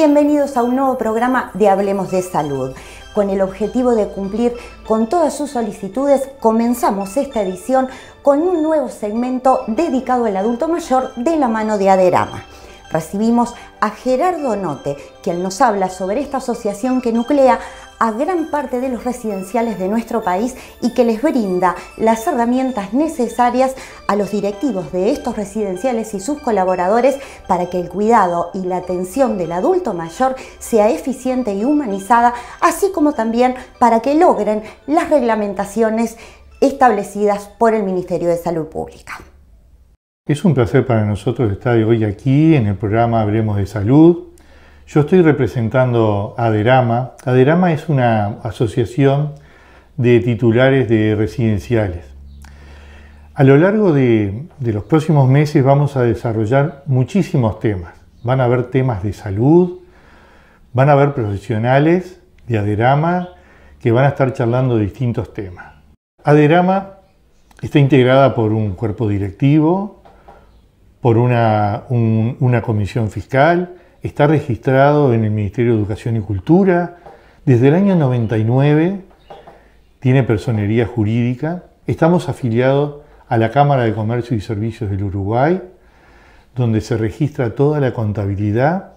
Bienvenidos a un nuevo programa de Hablemos de Salud. Con el objetivo de cumplir con todas sus solicitudes, comenzamos esta edición con un nuevo segmento dedicado al adulto mayor de la mano de Aderama. Recibimos a Gerardo Note, quien nos habla sobre esta asociación que nuclea a gran parte de los residenciales de nuestro país y que les brinda las herramientas necesarias a los directivos de estos residenciales y sus colaboradores para que el cuidado y la atención del adulto mayor sea eficiente y humanizada, así como también para que logren las reglamentaciones establecidas por el Ministerio de Salud Pública. Es un placer para nosotros estar hoy aquí en el programa Hablemos de Salud. Yo estoy representando a Aderama. Aderama es una asociación de titulares de residenciales. A lo largo de, de los próximos meses vamos a desarrollar muchísimos temas. Van a haber temas de salud, van a haber profesionales de Aderama que van a estar charlando de distintos temas. Aderama está integrada por un cuerpo directivo, por una, comisión fiscal, está registrado en el Ministerio de Educación y Cultura, desde el año 99 tiene personería jurídica, estamos afiliados a la Cámara de Comercio y Servicios del Uruguay, donde se registra toda la contabilidad,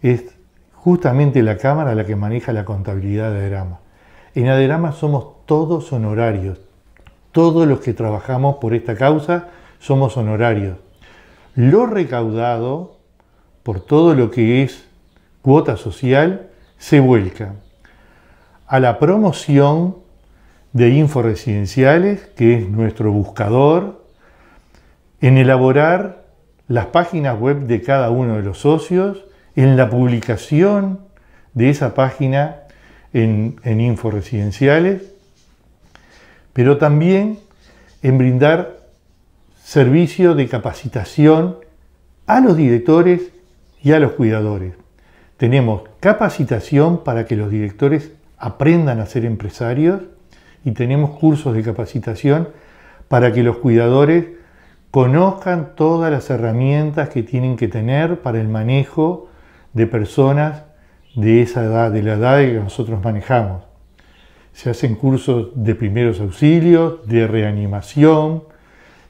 es justamente la Cámara la que maneja la contabilidad de Aderama. En Aderama somos todos honorarios, todos los que trabajamos por esta causa somos honorarios lo recaudado por todo lo que es cuota social se vuelca a la promoción de inforesidenciales, que es nuestro buscador, en elaborar las páginas web de cada uno de los socios, en la publicación de esa página en, inforesidenciales, pero también en brindar servicio de capacitación a los directores y a los cuidadores. Tenemos capacitación para que los directores aprendan a ser empresarios y tenemos cursos de capacitación para que los cuidadores conozcan todas las herramientas que tienen que tener para el manejo de personas de esa edad, de la edad que nosotros manejamos. Se hacen cursos de primeros auxilios, de reanimación,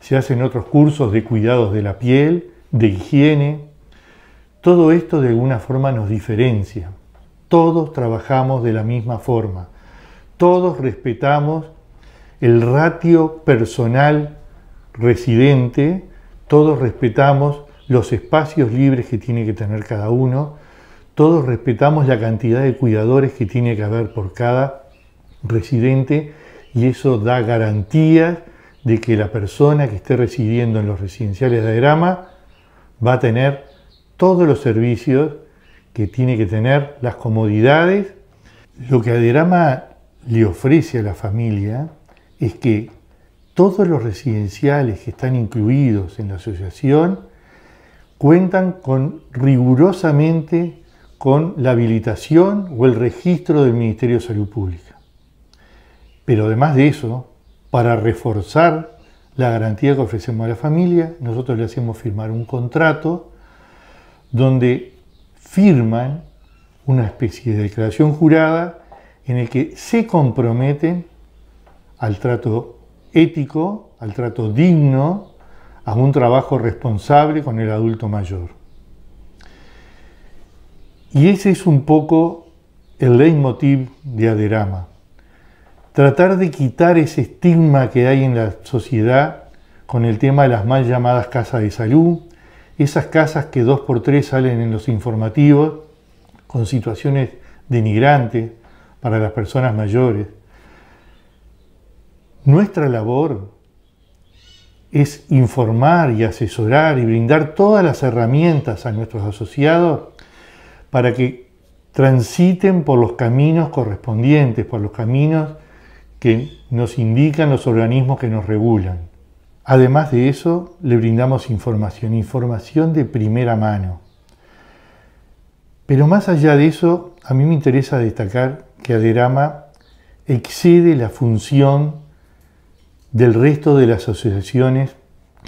se hacen otros cursos de cuidados de la piel, de higiene. Todo esto de alguna forma nos diferencia. Todos trabajamos de la misma forma. Todos respetamos el ratio personal residente. Todos respetamos los espacios libres que tiene que tener cada uno. Todos respetamos la cantidad de cuidadores que tiene que haber por cada residente y eso da garantías de que la persona que esté residiendo en los residenciales de Aderama va a tener todos los servicios que tiene que tener, las comodidades. Lo que Aderama le ofrece a la familia es que todos los residenciales que están incluidos en la asociación cuentan con rigurosamente con la habilitación o el registro del Ministerio de Salud Pública. Pero además de eso, para reforzar la garantía que ofrecemos a la familia, nosotros le hacemos firmar un contrato donde firman una especie de declaración jurada en el que se comprometen al trato ético, al trato digno, a un trabajo responsable con el adulto mayor. Y ese es un poco el leitmotiv de Aderama tratar de quitar ese estigma que hay en la sociedad con el tema de las mal llamadas casas de salud, esas casas que dos por tres salen en los informativos con situaciones denigrantes para las personas mayores. Nuestra labor es informar y asesorar y brindar todas las herramientas a nuestros asociados para que transiten por los caminos correspondientes, por los caminos que nos indican los organismos que nos regulan. Además de eso, le brindamos información, información de primera mano. Pero más allá de eso, a mí me interesa destacar que Aderama excede la función del resto de las asociaciones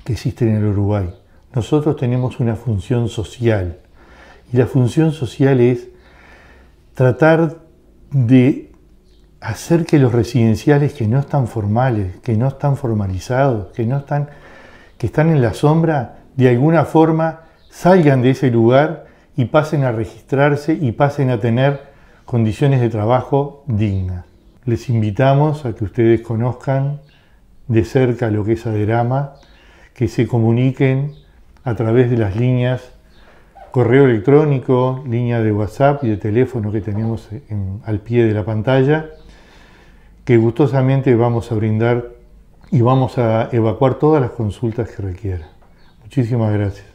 que existen en el Uruguay. Nosotros tenemos una función social y la función social es tratar de hacer que los residenciales que no están formales, que no están formalizados, que no están, que están en la sombra, de alguna forma salgan de ese lugar y pasen a registrarse y pasen a tener condiciones de trabajo dignas. Les invitamos a que ustedes conozcan de cerca lo que es Aderama, que se comuniquen a través de las líneas correo electrónico, línea de WhatsApp y de teléfono que tenemos al pie de la pantalla que gustosamente vamos a brindar y vamos a evacuar todas las consultas que requiera. Muchísimas gracias.